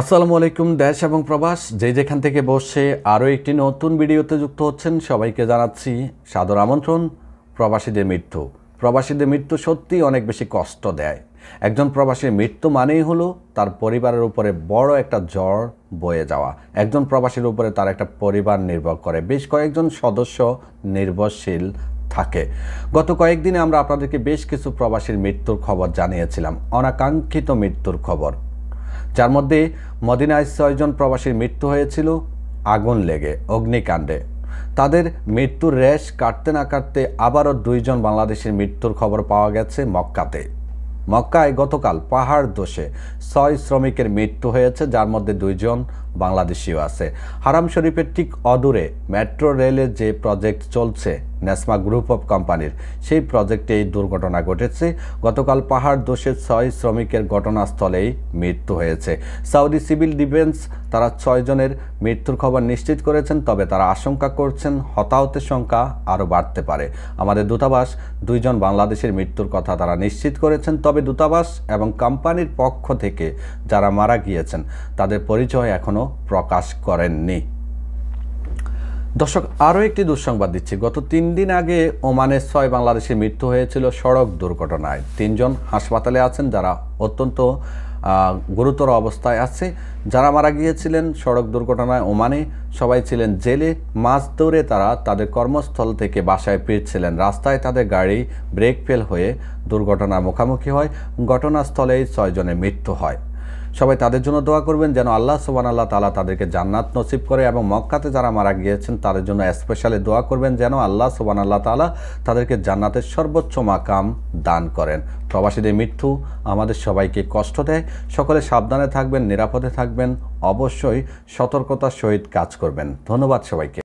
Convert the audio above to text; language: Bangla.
আসসালামু আলাইকুম দেশ এবং প্রবাস যে যেখান থেকে বসে আরও একটি নতুন ভিডিওতে যুক্ত হচ্ছেন সবাইকে জানাচ্ছি সাদর আমন্ত্রণ প্রবাসীদের মৃত্যু প্রবাসীদের মৃত্যু সত্যি অনেক বেশি কষ্ট দেয় একজন প্রবাসীর মৃত্যু মানেই হলো তার পরিবারের উপরে বড় একটা জ্বর বয়ে যাওয়া একজন প্রবাসীর উপরে তার একটা পরিবার নির্ভর করে বেশ কয়েকজন সদস্য নির্ভরশীল থাকে গত কয়েকদিনে আমরা আপনাদেরকে বেশ কিছু প্রবাসীর মৃত্যুর খবর জানিয়েছিলাম অনাকাঙ্ক্ষিত মৃত্যুর খবর যার মধ্যে মদিনায় ছয়জন প্রবাসীর মৃত্যু হয়েছিল আগুন লেগে অগ্নিকাণ্ডে তাদের মৃত্যুর রেশ কাটতে না কাটতে আবারও দুইজন বাংলাদেশের মৃত্যুর খবর পাওয়া গেছে মক্কাতে মক্কায় গতকাল পাহাড় দোষে ছয় শ্রমিকের মৃত্যু হয়েছে যার মধ্যে দুইজন বাংলাদেশিও আছে হারাম শরীফের ঠিক অদূরে মেট্রো রেলের যে প্রজেক্ট চলছে ন্যাসমা গ্রুপ অফ কোম্পানির সেই প্রজেক্টে এই দুর্ঘটনা ঘটেছে গতকাল পাহাড় দোষে ছয় শ্রমিকের ঘটনাস্থলেই মৃত্যু হয়েছে সাউদি সিভিল ডিফেন্স তারা ছয়জনের মৃত্যুর খবর নিশ্চিত করেছেন তবে তারা আশঙ্কা করছেন হতাহতের সংখ্যা আরও বাড়তে পারে আমাদের দূতাবাস দুইজন বাংলাদেশের মৃত্যুর কথা তারা নিশ্চিত করেছেন তবে দূতাবাস এবং কোম্পানির পক্ষ থেকে যারা মারা গিয়েছেন তাদের পরিচয় এখনও প্রকাশ করেননি দর্শক আরও একটি দুঃসংবাদ দিচ্ছি গত তিন দিন আগে ওমানের ছয় বাংলাদেশের মৃত্যু হয়েছিল সড়ক দুর্ঘটনায় তিনজন হাসপাতালে আছেন যারা অত্যন্ত গুরুতর অবস্থায় আছে যারা মারা গিয়েছিলেন সড়ক দুর্ঘটনায় ওমানে সবাই ছিলেন জেলে মাছ দৌড়ে তারা তাদের কর্মস্থল থেকে বাসায় ফিরছিলেন রাস্তায় তাদের গাড়ি ব্রেক ফেল হয়ে দুর্ঘটনার মুখোমুখি হয় ঘটনাস্থলেই ছয়জনের মৃত্যু হয় সবাই তাদের জন্য দোয়া করবেন যেন আল্লাহ সোবান আল্লাহ তালা তাদেরকে জান্নাত নসিব করে এবং মক্কাতে যারা মারা গিয়েছেন তাদের জন্য স্পেশালি দোয়া করবেন যেন আল্লাহ সোবান আল্লাহ তালা তাদেরকে জান্নাতের সর্বোচ্চ মাকাম দান করেন প্রবাসীদের মৃত্যু আমাদের সবাইকে কষ্ট দেয় সকলে সাবধানে থাকবেন নিরাপদে থাকবেন অবশ্যই সতর্কতার সহিত কাজ করবেন ধন্যবাদ সবাইকে